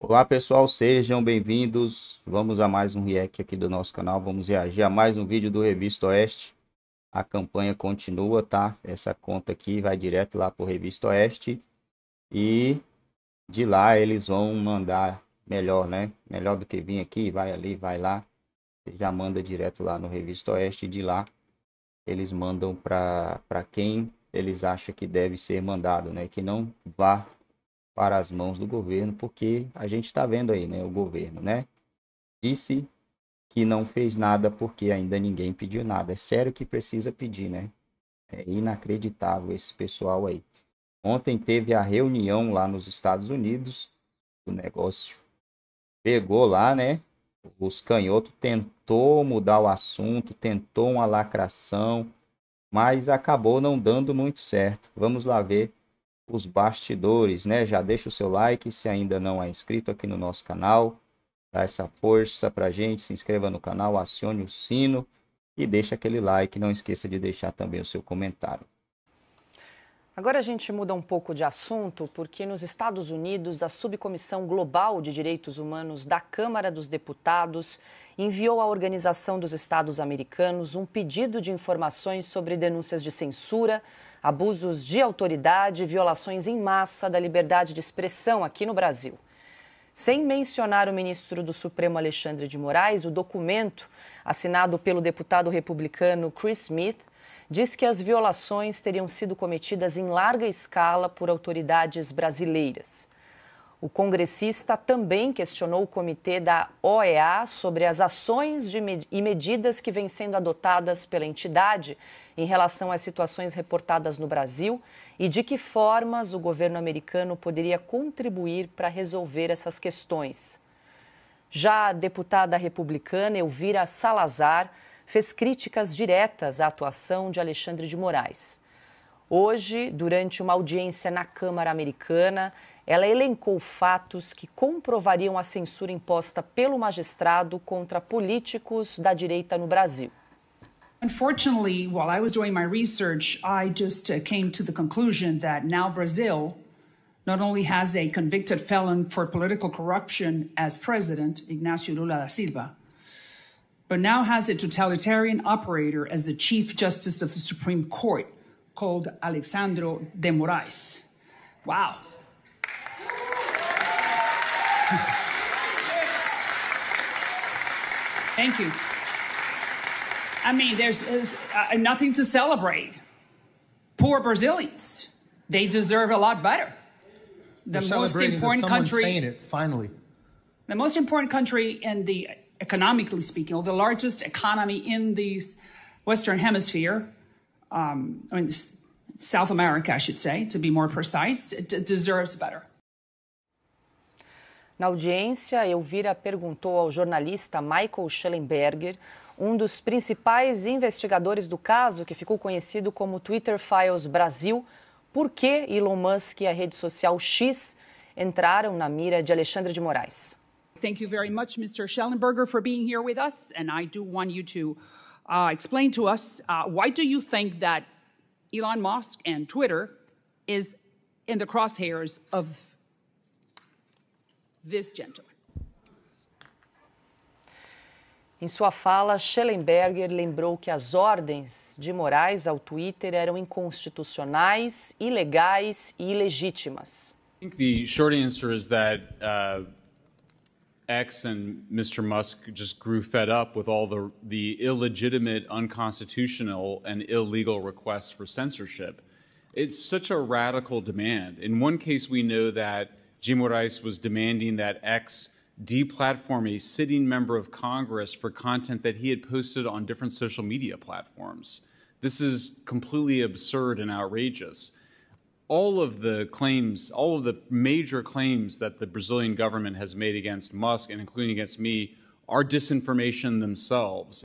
Olá pessoal, sejam bem-vindos. Vamos a mais um react aqui do nosso canal. Vamos reagir a mais um vídeo do Revista Oeste. A campanha continua, tá? Essa conta aqui vai direto lá para o Revista Oeste e de lá eles vão mandar melhor, né? Melhor do que vir aqui, vai ali, vai lá. Já manda direto lá no Revista Oeste de lá eles mandam para quem eles acham que deve ser mandado, né? Que não vá para as mãos do governo, porque a gente está vendo aí, né? O governo, né? Disse que não fez nada porque ainda ninguém pediu nada. É sério que precisa pedir, né? É inacreditável esse pessoal aí. Ontem teve a reunião lá nos Estados Unidos, o negócio pegou lá, né? Os canhotos tentou mudar o assunto, tentou uma lacração, mas acabou não dando muito certo. Vamos lá ver os bastidores, né? Já deixa o seu like se ainda não é inscrito aqui no nosso canal. Dá essa força pra gente, se inscreva no canal, acione o sino e deixa aquele like. Não esqueça de deixar também o seu comentário. Agora a gente muda um pouco de assunto, porque nos Estados Unidos, a Subcomissão Global de Direitos Humanos da Câmara dos Deputados enviou à Organização dos Estados Americanos um pedido de informações sobre denúncias de censura abusos de autoridade e violações em massa da liberdade de expressão aqui no Brasil. Sem mencionar o ministro do Supremo Alexandre de Moraes, o documento, assinado pelo deputado republicano Chris Smith, diz que as violações teriam sido cometidas em larga escala por autoridades brasileiras. O congressista também questionou o comitê da OEA sobre as ações med e medidas que vêm sendo adotadas pela entidade em relação às situações reportadas no Brasil e de que formas o governo americano poderia contribuir para resolver essas questões. Já a deputada republicana Elvira Salazar fez críticas diretas à atuação de Alexandre de Moraes. Hoje, durante uma audiência na Câmara Americana, ela elencou fatos que comprovariam a censura imposta pelo magistrado contra políticos da direita no Brasil. Unfortunately, while I was doing my research, I just uh, came to the conclusion that now Brazil not only has a convicted felon for political corruption as president, Ignacio Lula da Silva, but now has a totalitarian operator as the Chief Justice of the Supreme Court called Alexandro de Moraes. Wow. Thank you. I mean, there's, there's uh, nothing to celebrate. Poor Brazilians, they deserve a lot better. The are most important country. Saying it finally. The most important country in the economically speaking, or the largest economy in the Western Hemisphere. Um, I mean, South America, I should say, to be more precise, it deserves better. Na audiência, Elvira perguntou ao jornalista Michael Schellenberger, um dos principais investigadores do caso, que ficou conhecido como Twitter Files Brasil, por que Elon Musk e a rede social X entraram na mira de Alexandre de Moraes. Thank you very much, Mr. Schellenberger, for being here with us, and I do want you to uh, explain to us uh, why do you think that Elon Musk and Twitter is in the crosshairs of this gentleman. Em sua fala, Schellenberger lembrou que as ordens de Moraes ao Twitter eram inconstitucionais, ilegais e ilegítimas. I think the short answer is that uh, X and Mr. Musk just grew fed up with all the, the illegitimate, unconstitutional, and illegal requests for censorship. It's such a radical demand. In one case, we know that Jim Rice was demanding that X deplatform a sitting member of Congress for content that he had posted on different social media platforms. This is completely absurd and outrageous. All of the claims, all of the major claims that the Brazilian government has made against Musk and including against me are disinformation themselves.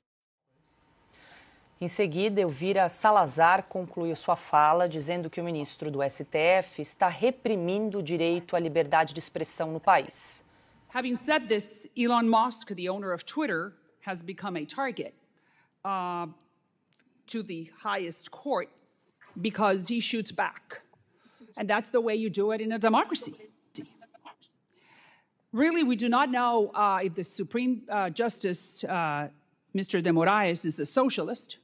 Em seguida, Elvira Salazar concluiu sua fala dizendo que o ministro do STF está reprimindo o direito à liberdade de expressão no país. Having said this, Elon Musk, the owner of Twitter, has become a target uh, to the highest court because he shoots back. And that's the way you do it in a democracy. Really, we do not know uh, if the Supreme uh, Justice, uh, Mr. De Moraes, is a socialist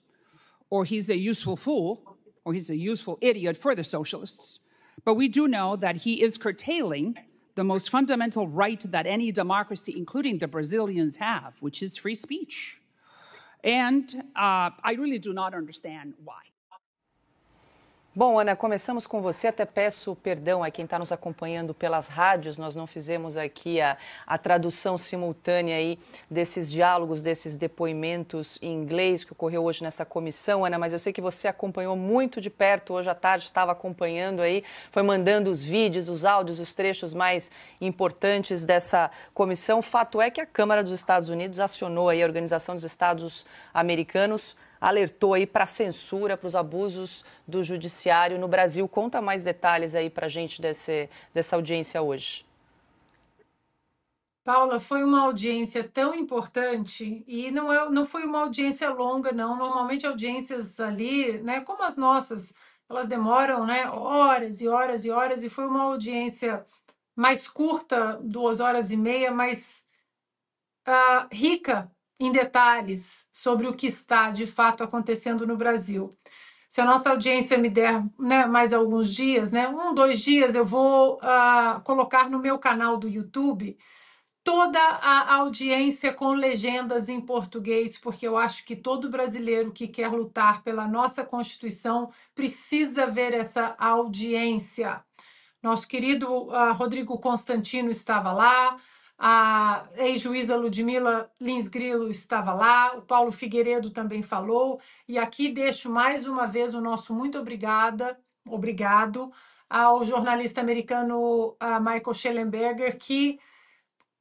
or he's a useful fool, or he's a useful idiot for the socialists. But we do know that he is curtailing the most fundamental right that any democracy, including the Brazilians, have, which is free speech. And uh, I really do not understand why. Bom, Ana, começamos com você. Até peço perdão a quem está nos acompanhando pelas rádios. Nós não fizemos aqui a, a, tradução simultânea aí desses diálogos, desses depoimentos em inglês que ocorreu hoje nessa comissão, Ana. Mas eu sei que você acompanhou muito de perto hoje à tarde, estava acompanhando aí, foi mandando os vídeos, os áudios, os trechos mais importantes dessa comissão. Fato é que a Câmara dos Estados Unidos acionou aí a Organização dos Estados Americanos alertou aí para censura, para os abusos do judiciário no Brasil. Conta mais detalhes aí para a gente desse, dessa audiência hoje. Paula, foi uma audiência tão importante e não, é, não foi uma audiência longa, não. Normalmente audiências ali, né, como as nossas, elas demoram né, horas e horas e horas, e foi uma audiência mais curta, duas horas e meia, mas uh, rica em detalhes sobre o que está de fato acontecendo no Brasil. Se a nossa audiência me der né, mais alguns dias, né, um, dois dias, eu vou uh, colocar no meu canal do YouTube toda a audiência com legendas em português, porque eu acho que todo brasileiro que quer lutar pela nossa Constituição precisa ver essa audiência. Nosso querido uh, Rodrigo Constantino estava lá, a ex-juíza Ludmila Lins Grilo estava lá, o Paulo Figueiredo também falou, e aqui deixo mais uma vez o nosso muito obrigada, obrigado ao jornalista americano ah, Michael Schellenberger, que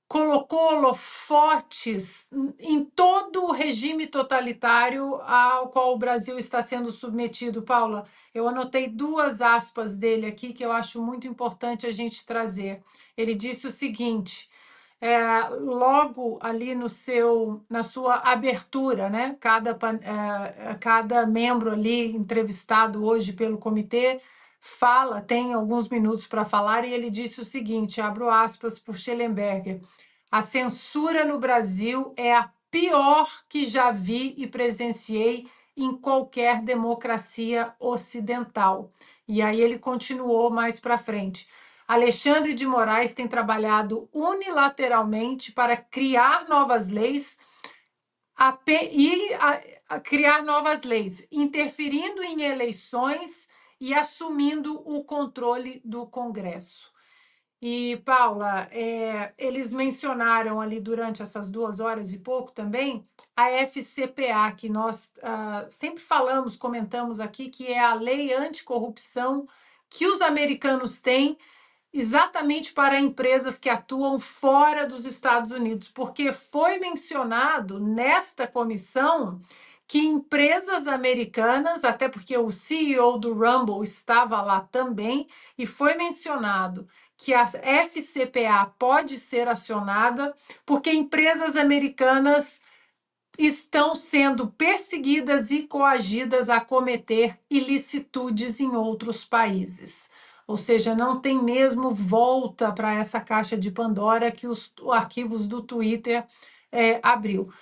colocou holofotes em todo o regime totalitário ao qual o Brasil está sendo submetido. Paula, eu anotei duas aspas dele aqui que eu acho muito importante a gente trazer. Ele disse o seguinte é, logo ali no seu, na sua abertura, né? Cada, é, é, cada membro ali entrevistado hoje pelo comitê fala, tem alguns minutos para falar, e ele disse o seguinte: abro aspas para o Schellenberger. A censura no Brasil é a pior que já vi e presenciei em qualquer democracia ocidental. E aí ele continuou mais para frente. Alexandre de Moraes tem trabalhado unilateralmente para criar novas leis a, e a, a criar novas leis, interferindo em eleições e assumindo o controle do Congresso. E, Paula, é, eles mencionaram ali durante essas duas horas e pouco também a FCPA, que nós uh, sempre falamos, comentamos aqui, que é a lei anticorrupção que os americanos têm exatamente para empresas que atuam fora dos Estados Unidos, porque foi mencionado nesta comissão que empresas americanas, até porque o CEO do Rumble estava lá também, e foi mencionado que a FCPA pode ser acionada porque empresas americanas estão sendo perseguidas e coagidas a cometer ilicitudes em outros países ou seja, não tem mesmo volta para essa caixa de Pandora que os arquivos do Twitter é, abriu.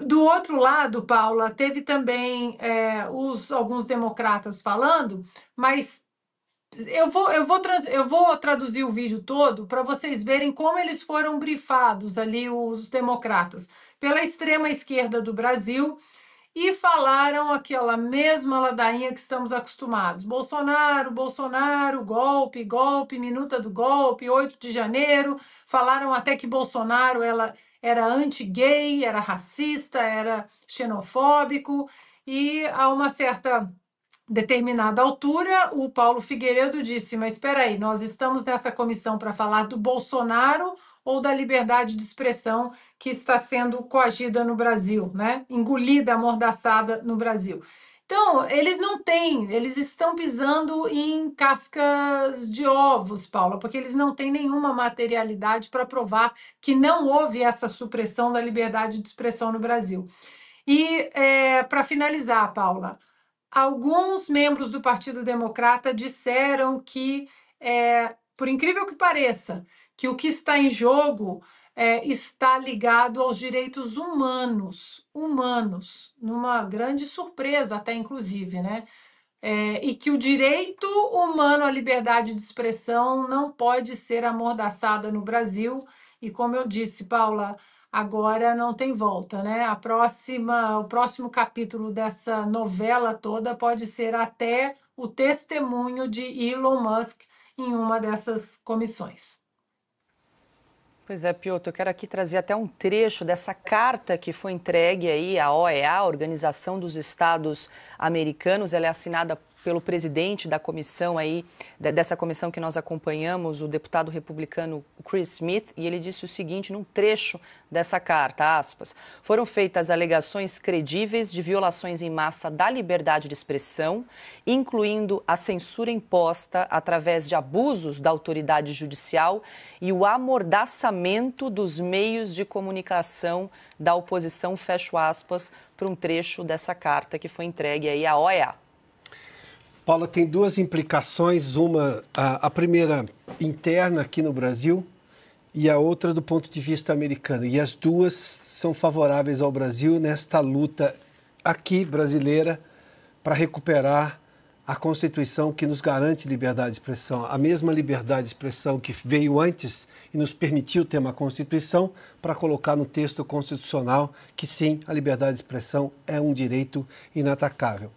Do outro lado, Paula, teve também é, os, alguns democratas falando, mas eu vou, eu vou, eu vou traduzir o vídeo todo para vocês verem como eles foram brifados ali, os democratas, pela extrema esquerda do Brasil, e falaram aquela mesma ladainha que estamos acostumados. Bolsonaro, Bolsonaro, golpe, golpe, minuta do golpe, 8 de janeiro. Falaram até que Bolsonaro ela era anti-gay, era racista, era xenofóbico e há uma certa determinada altura, o Paulo Figueiredo disse: Mas espera aí, nós estamos nessa comissão para falar do Bolsonaro ou da liberdade de expressão que está sendo coagida no Brasil, né? engolida, amordaçada no Brasil. Então, eles não têm, eles estão pisando em cascas de ovos, Paula, porque eles não têm nenhuma materialidade para provar que não houve essa supressão da liberdade de expressão no Brasil. E, é, para finalizar, Paula, alguns membros do Partido Democrata disseram que, é, por incrível que pareça, que o que está em jogo é, está ligado aos direitos humanos, humanos, numa grande surpresa até inclusive, né? É, e que o direito humano à liberdade de expressão não pode ser amordaçada no Brasil. E como eu disse, Paula, agora não tem volta, né? A próxima, o próximo capítulo dessa novela toda pode ser até o testemunho de Elon Musk em uma dessas comissões. Pois é, Piotr, eu quero aqui trazer até um trecho dessa carta que foi entregue aí à OEA, Organização dos Estados Americanos. Ela é assinada pelo presidente da comissão aí, dessa comissão que nós acompanhamos, o deputado republicano Chris Smith, e ele disse o seguinte num trecho dessa carta, aspas, foram feitas alegações credíveis de violações em massa da liberdade de expressão, incluindo a censura imposta através de abusos da autoridade judicial e o amordaçamento dos meios de comunicação da oposição, fecho aspas, para um trecho dessa carta que foi entregue aí à OEA. Paula, tem duas implicações. Uma, a, a, primeira interna aqui no Brasil e a outra do ponto de vista americano. E as duas são favoráveis ao Brasil nesta luta aqui brasileira para recuperar a Constituição que nos garante liberdade de expressão. A mesma liberdade de expressão que veio antes e nos permitiu ter uma Constituição para colocar no texto constitucional que sim, a liberdade de expressão é um direito inatacável.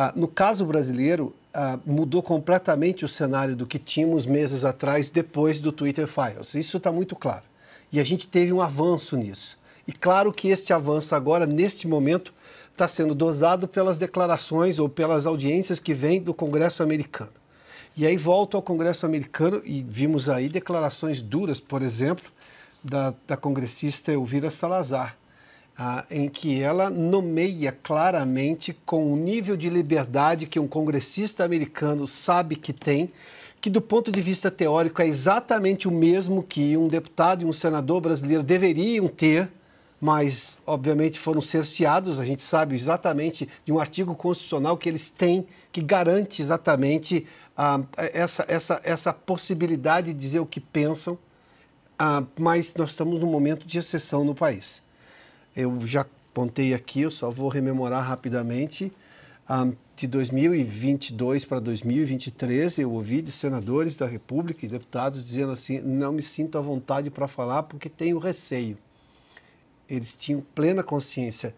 Ah, no caso brasileiro, ah, mudou completamente o cenário do que tínhamos meses atrás, depois do Twitter Files. Isso está muito claro. E a gente teve um avanço nisso. E claro que este avanço agora, neste momento, está sendo dosado pelas declarações ou pelas audiências que vêm do Congresso americano. E aí volto ao Congresso americano e vimos aí declarações duras, por exemplo, da, da congressista Elvira Salazar, ah, em que ela nomeia claramente com o nível de liberdade que um congressista americano sabe que tem, que do ponto de vista teórico é exatamente o mesmo que um deputado e um senador brasileiro deveriam ter, mas obviamente foram cerceados, a gente sabe exatamente de um artigo constitucional que eles têm que garante exatamente ah, essa, essa, essa possibilidade de dizer o que pensam, ah, mas nós estamos num momento de exceção no país eu já contei aqui, eu só vou rememorar rapidamente. Um, ah, de 2022 para 2023, eu ouvi de senadores da República e deputados dizendo assim: não me sinto à vontade para falar porque tenho receio. Eles tinham plena consciência.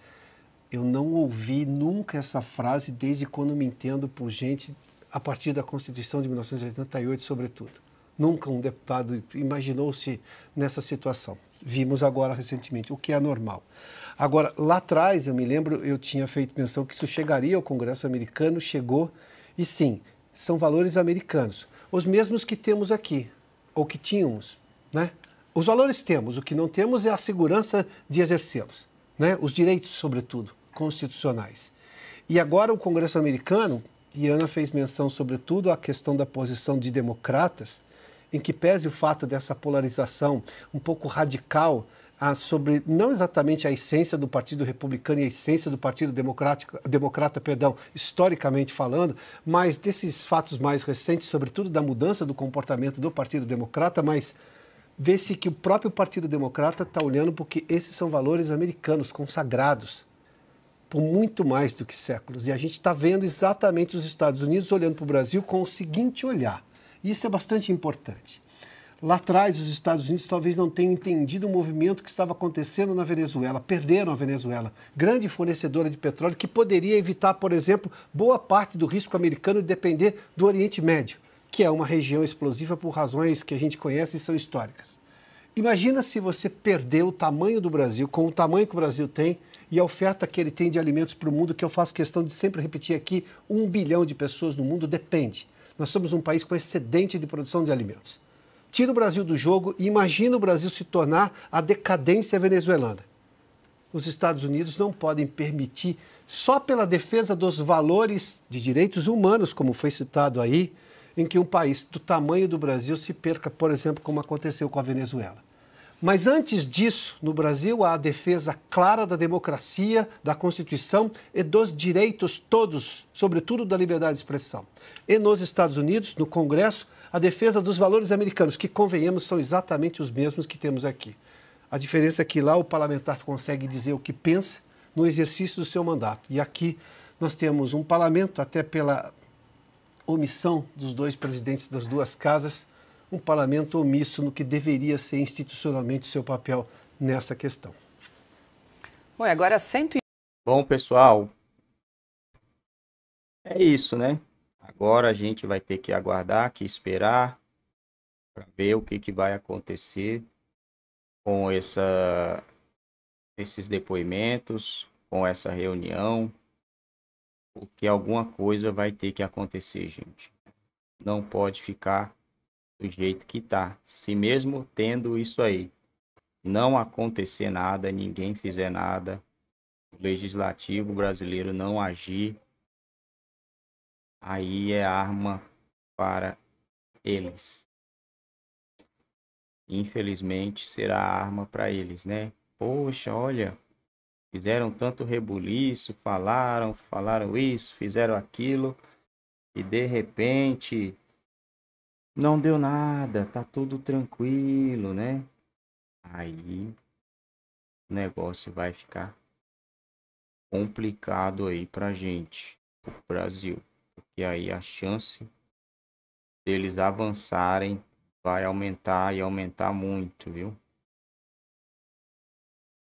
Eu não ouvi nunca essa frase desde quando me entendo por gente a partir da Constituição de 1988, sobretudo. Nunca um deputado imaginou-se nessa situação vimos agora recentemente, o que é normal. Agora, lá atrás, eu me lembro, eu tinha feito menção que isso chegaria ao Congresso americano, chegou, e sim, são valores americanos, os mesmos que temos aqui, ou que tínhamos, né? Os valores temos, o que não temos é a segurança de exercê-los, né? Os direitos, sobretudo, constitucionais. E agora o Congresso americano, e Ana fez menção, sobretudo, à questão da posição de democratas, em que pese o fato dessa polarização um pouco radical ah, sobre não exatamente a essência do Partido Republicano e a essência do Partido Democrático, Democrata, perdão, historicamente falando, mas desses fatos mais recentes, sobretudo da mudança do comportamento do Partido Democrata, mas vê-se que o próprio Partido Democrata está olhando porque esses são valores americanos consagrados por muito mais do que séculos. E a gente está vendo exatamente os Estados Unidos olhando para o Brasil com o seguinte olhar isso é bastante importante. Lá atrás, os Estados Unidos talvez não tenham entendido o movimento que estava acontecendo na Venezuela. Perderam a Venezuela, grande fornecedora de petróleo, que poderia evitar, por exemplo, boa parte do risco americano de depender do Oriente Médio, que é uma região explosiva por razões que a gente conhece e são históricas. Imagina se você perdeu o tamanho do Brasil, com o tamanho que o Brasil tem e a oferta que ele tem de alimentos para o mundo, que eu faço questão de sempre repetir aqui: um bilhão de pessoas no mundo depende nós somos um país com excedente de produção de alimentos. Tira o Brasil do jogo e imagina o Brasil se tornar a decadência venezuelana. Os Estados Unidos não podem permitir, só pela defesa dos valores de direitos humanos, como foi citado aí, em que um país do tamanho do Brasil se perca, por exemplo, como aconteceu com a Venezuela. Mas antes disso, no Brasil, há a defesa clara da democracia, da Constituição e dos direitos todos, sobretudo da liberdade de expressão. E nos Estados Unidos, no Congresso, a defesa dos valores americanos, que, convenhamos, são exatamente os mesmos que temos aqui. A diferença é que lá o parlamentar consegue dizer o que pensa no exercício do seu mandato. E aqui nós temos um parlamento, até pela omissão dos dois presidentes das duas casas, um parlamento omisso no que deveria ser institucionalmente seu papel nessa questão. Bom, agora Bom, pessoal, é isso, né? Agora a gente vai ter que aguardar, que esperar para ver o que, que vai acontecer com essa, esses depoimentos, com essa reunião, porque alguma coisa vai ter que acontecer, gente. Não pode ficar do jeito que tá. Se mesmo tendo isso aí, não acontecer nada, ninguém fizer nada, o legislativo brasileiro não agir, aí é arma para eles. Infelizmente será arma para eles, né? Poxa, olha, fizeram tanto rebuliço, falaram, falaram isso, fizeram aquilo, e de repente não deu nada, tá tudo tranquilo, né? Aí o negócio vai ficar complicado aí pra gente, o Brasil, porque aí a chance deles avançarem vai aumentar e aumentar muito, viu?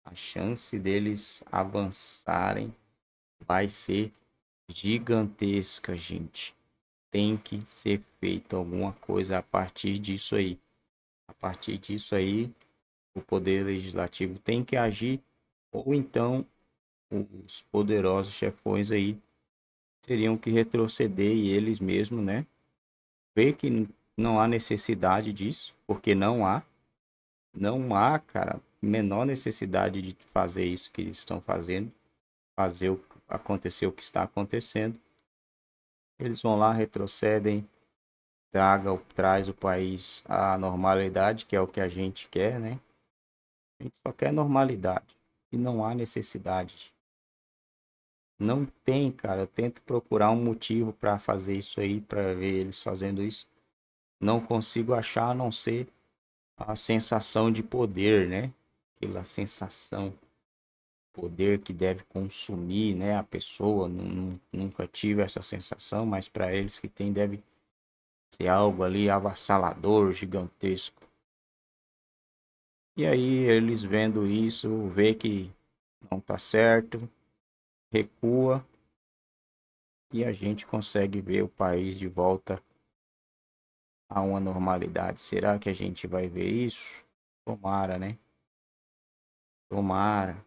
A chance deles avançarem vai ser gigantesca, gente tem que ser feito alguma coisa a partir disso aí. A partir disso aí, o poder legislativo tem que agir, ou então os poderosos chefões aí teriam que retroceder e eles mesmos, né? Ver que não há necessidade disso, porque não há. Não há, cara, menor necessidade de fazer isso que eles estão fazendo, fazer o, acontecer o que está acontecendo eles vão lá, retrocedem, traga, traz o país à normalidade, que é o que a gente quer, né? A gente só quer normalidade e não há necessidade. Não tem, cara. Eu tento procurar um motivo para fazer isso aí, para ver eles fazendo isso. Não consigo achar a não ser a sensação de poder, né? Aquela sensação poder que deve consumir né, a pessoa. Nunca tive essa sensação, mas para eles que tem, deve ser algo ali avassalador, gigantesco. E aí eles vendo isso, vê que não tá certo, recua e a gente consegue ver o país de volta a uma normalidade. Será que a gente vai ver isso? Tomara, né? Tomara.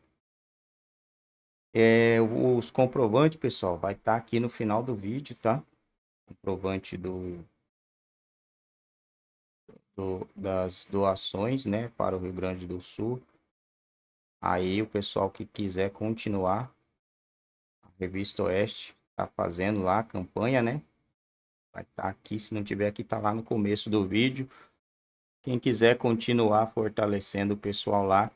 É, os comprovantes, pessoal, vai estar tá aqui no final do vídeo, tá? Comprovante do, do, das doações, né, para o Rio Grande do Sul. Aí o pessoal que quiser continuar, a Revista Oeste tá fazendo lá a campanha, né? Vai estar tá aqui, se não tiver aqui, tá lá no começo do vídeo. Quem quiser continuar fortalecendo o pessoal lá,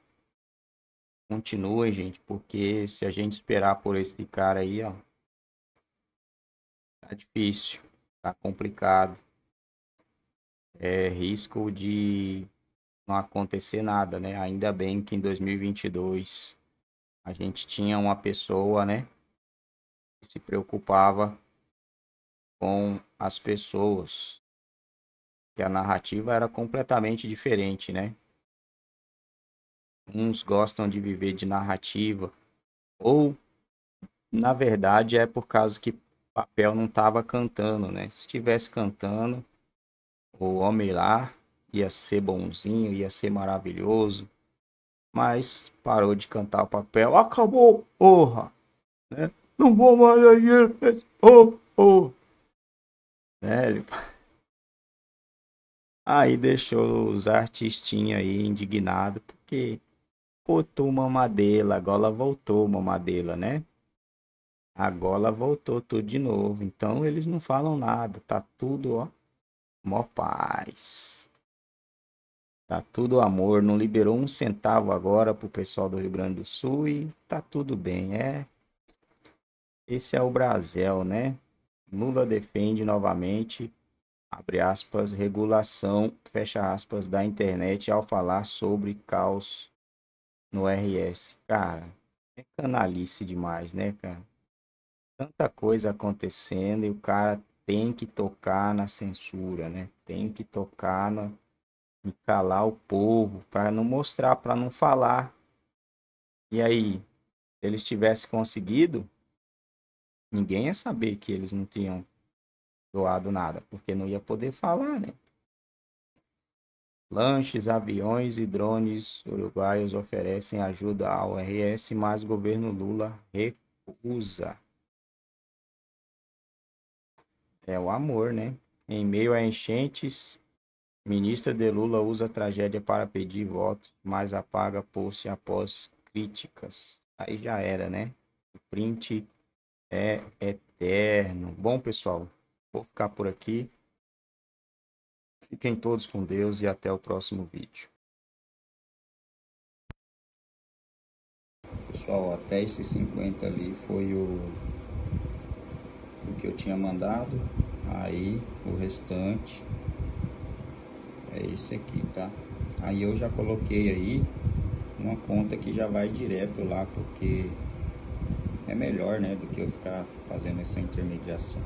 Continua, gente, porque se a gente esperar por esse cara aí, ó, tá difícil, tá complicado. É risco de não acontecer nada, né? Ainda bem que em 2022 a gente tinha uma pessoa, né, que se preocupava com as pessoas, que a narrativa era completamente diferente, né? Uns gostam de viver de narrativa. Ou, na verdade, é por causa que papel não estava cantando, né? Se estivesse cantando, o homem lá ia ser bonzinho, ia ser maravilhoso. Mas parou de cantar o papel. Acabou, porra! Né? Não vou mais agir, oh, oh. Né? Aí deixou os artistinhos aí indignados, porque Botou mamadeira, a gola voltou mamadeira, né? A gola voltou tudo de novo. Então eles não falam nada, tá tudo, ó, mó paz. Tá tudo amor, não liberou um centavo agora pro pessoal do Rio Grande do Sul e tá tudo bem, é. Esse é o Brasil, né? Lula defende novamente, abre aspas, regulação, fecha aspas, da internet ao falar sobre caos no RS. Cara, é canalice demais, né, cara? Tanta coisa acontecendo e o cara tem que tocar na censura, né? Tem que tocar no e calar o povo para não mostrar, para não falar. E aí, se eles tivessem conseguido, ninguém ia saber que eles não tinham doado nada, porque não ia poder falar, né? Lanches, aviões e drones uruguaios oferecem ajuda ao RS, mas governo Lula recusa. É o amor, né? Em meio a enchentes, ministra de Lula usa tragédia para pedir voto, mas apaga post após críticas. Aí já era, né? O print é eterno. Bom, pessoal, vou ficar por aqui. Fiquem todos com Deus e até o próximo vídeo. Pessoal, até esse 50 ali foi o, o que eu tinha mandado. Aí o restante é esse aqui, tá? Aí eu já coloquei aí uma conta que já vai direto lá, porque é melhor, né, do que eu ficar fazendo essa intermediação.